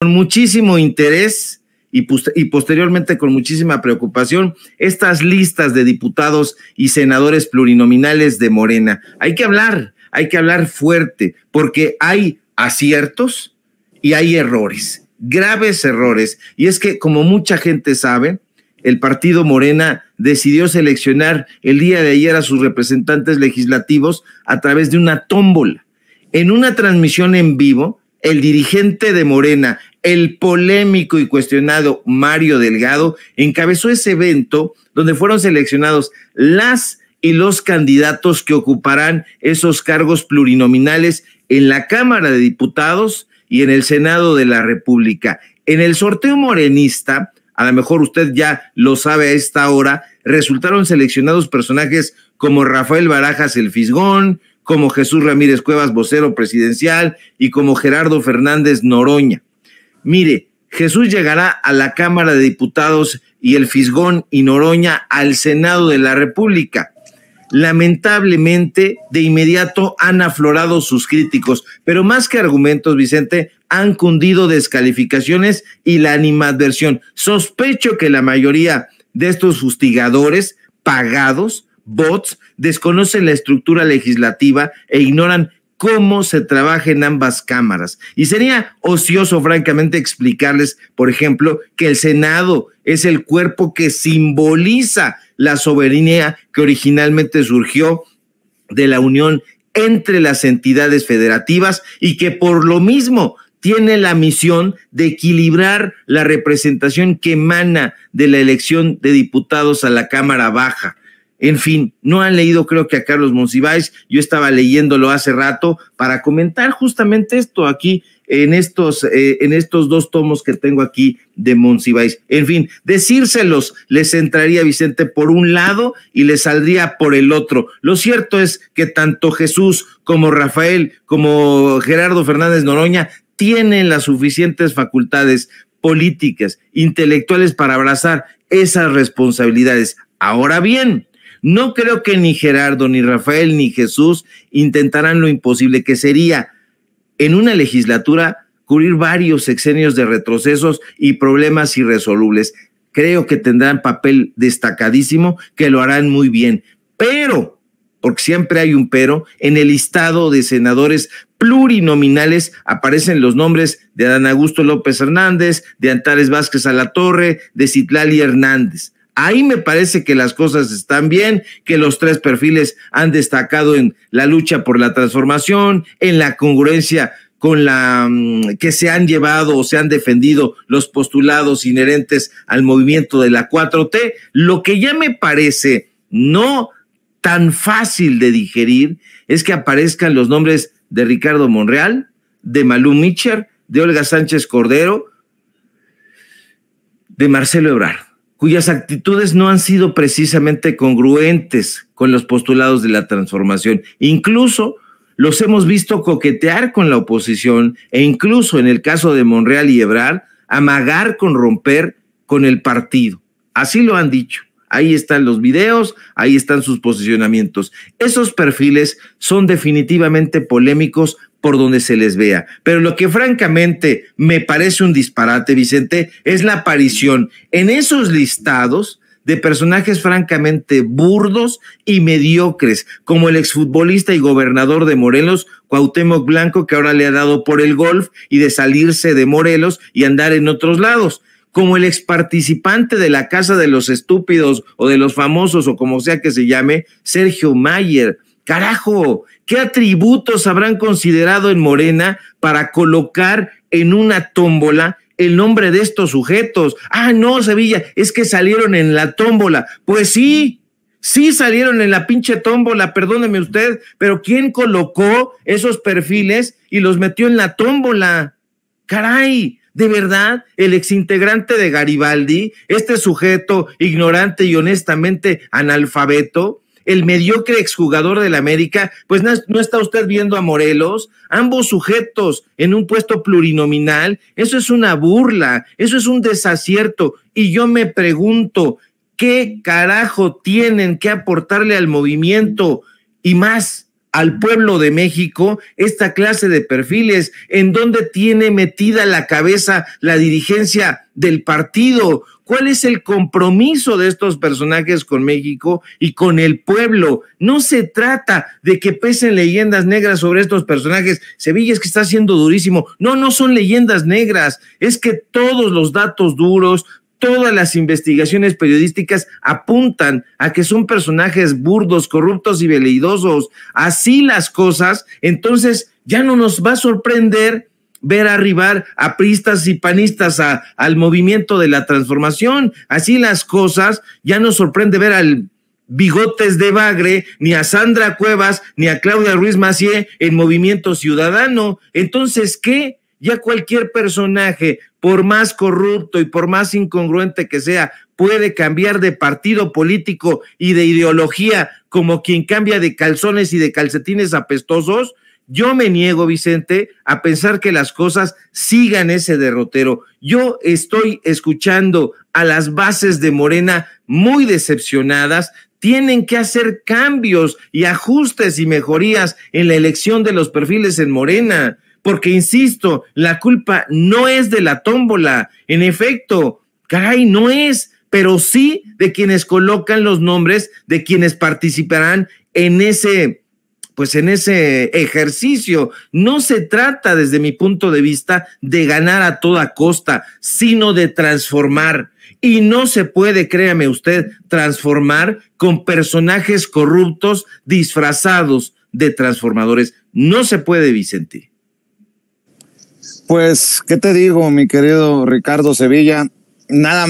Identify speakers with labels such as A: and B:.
A: con muchísimo interés y, y, posteriormente con muchísima preocupación estas listas de diputados y senadores plurinominales de Morena. Hay que hablar, hay que hablar fuerte, porque hay aciertos y hay errores, graves errores. Y es que, como mucha gente sabe, el partido Morena decidió seleccionar el día de ayer a sus representantes legislativos a través de una tómbola. En una transmisión en vivo, el dirigente de Morena el polémico y cuestionado Mario Delgado encabezó ese evento donde fueron seleccionados las y los candidatos que ocuparán esos cargos plurinominales en la Cámara de Diputados y en el Senado de la República. En el sorteo morenista, a lo mejor usted ya lo sabe a esta hora, resultaron seleccionados personajes como Rafael Barajas el Fisgón, como Jesús Ramírez Cuevas, vocero presidencial, y como Gerardo Fernández Noroña. Mire, Jesús llegará a la Cámara de Diputados y el Fisgón y Noroña al Senado de la República. Lamentablemente, de inmediato han aflorado sus críticos, pero más que argumentos, Vicente, han cundido descalificaciones y la animadversión. Sospecho que la mayoría de estos fustigadores pagados, bots, desconocen la estructura legislativa e ignoran cómo se trabaja en ambas cámaras. Y sería ocioso, francamente, explicarles, por ejemplo, que el Senado es el cuerpo que simboliza la soberanía que originalmente surgió de la unión entre las entidades federativas y que por lo mismo tiene la misión de equilibrar la representación que emana de la elección de diputados a la Cámara Baja. En fin, no han leído creo que a Carlos Monsiváis, yo estaba leyéndolo hace rato para comentar justamente esto aquí en estos, eh, en estos dos tomos que tengo aquí de Monsiváis. En fin, decírselos les entraría Vicente por un lado y les saldría por el otro. Lo cierto es que tanto Jesús como Rafael, como Gerardo Fernández Noroña, tienen las suficientes facultades políticas, intelectuales para abrazar esas responsabilidades. Ahora bien, no creo que ni Gerardo, ni Rafael, ni Jesús intentarán lo imposible que sería en una legislatura cubrir varios exenios de retrocesos y problemas irresolubles. Creo que tendrán papel destacadísimo, que lo harán muy bien. Pero, porque siempre hay un pero, en el listado de senadores plurinominales aparecen los nombres de Adán Augusto López Hernández, de Antares Vázquez Torre, de Citlali Hernández. Ahí me parece que las cosas están bien, que los tres perfiles han destacado en la lucha por la transformación, en la congruencia con la mm, que se han llevado o se han defendido los postulados inherentes al movimiento de la 4T. Lo que ya me parece no tan fácil de digerir es que aparezcan los nombres de Ricardo Monreal, de Malú Mícher, de Olga Sánchez Cordero, de Marcelo Ebrard cuyas actitudes no han sido precisamente congruentes con los postulados de la transformación. Incluso los hemos visto coquetear con la oposición e incluso en el caso de Monreal y Ebrard, amagar con romper con el partido. Así lo han dicho. Ahí están los videos, ahí están sus posicionamientos. Esos perfiles son definitivamente polémicos por donde se les vea. Pero lo que francamente me parece un disparate, Vicente, es la aparición en esos listados de personajes francamente burdos y mediocres, como el exfutbolista y gobernador de Morelos, Cuauhtémoc Blanco, que ahora le ha dado por el golf y de salirse de Morelos y andar en otros lados como el exparticipante de la Casa de los Estúpidos o de los Famosos o como sea que se llame, Sergio Mayer, Carajo, ¿qué atributos habrán considerado en Morena para colocar en una tómbola el nombre de estos sujetos? Ah, no, Sevilla, es que salieron en la tómbola. Pues sí, sí salieron en la pinche tómbola, perdóneme usted, pero ¿quién colocó esos perfiles y los metió en la tómbola? Caray, de verdad, el exintegrante de Garibaldi, este sujeto ignorante y honestamente analfabeto, el mediocre exjugador del América, pues no, no, está usted viendo a Morelos, ambos sujetos en un puesto plurinominal, eso es una burla, eso es un desacierto. Y yo me pregunto, ¿qué carajo tienen que aportarle al movimiento y más? al pueblo de México esta clase de perfiles, en donde tiene metida la cabeza la dirigencia del partido cuál es el compromiso de estos personajes con México y con el pueblo. No se trata de que pesen leyendas negras sobre estos personajes. Sevilla es que está siendo durísimo. No, no son leyendas negras. Es que todos los datos duros, todas las investigaciones periodísticas apuntan a que son personajes burdos, corruptos y veleidosos. Así las cosas, entonces ya no nos va a sorprender ver arribar a pristas y panistas al movimiento de la transformación. Así las cosas, ya nos sorprende ver al Bigotes de Bagre, ni a Sandra Cuevas, ni a Claudia Ruiz Macié en Movimiento Ciudadano. Entonces, ¿qué? Ya cualquier personaje, por más corrupto y por más incongruente que sea, puede cambiar de partido político y de ideología como quien cambia de calzones y de calcetines apestosos. Yo me niego, Vicente, a pensar que las cosas sigan ese derrotero. Yo estoy escuchando a las bases de Morena muy decepcionadas. Tienen que hacer cambios y ajustes y mejorías en la elección de los perfiles en Morena, porque, insisto, la culpa no es de la tómbola. En efecto, caray, no es, pero sí de quienes colocan los nombres de quienes participarán en ese pues en ese ejercicio. No se trata, desde mi punto de vista, de ganar a toda costa, sino de transformar. Y no se puede, créame usted, transformar con personajes corruptos disfrazados de transformadores. No se puede, Vicente. Pues, ¿qué te digo, mi querido Ricardo Sevilla? Nada más.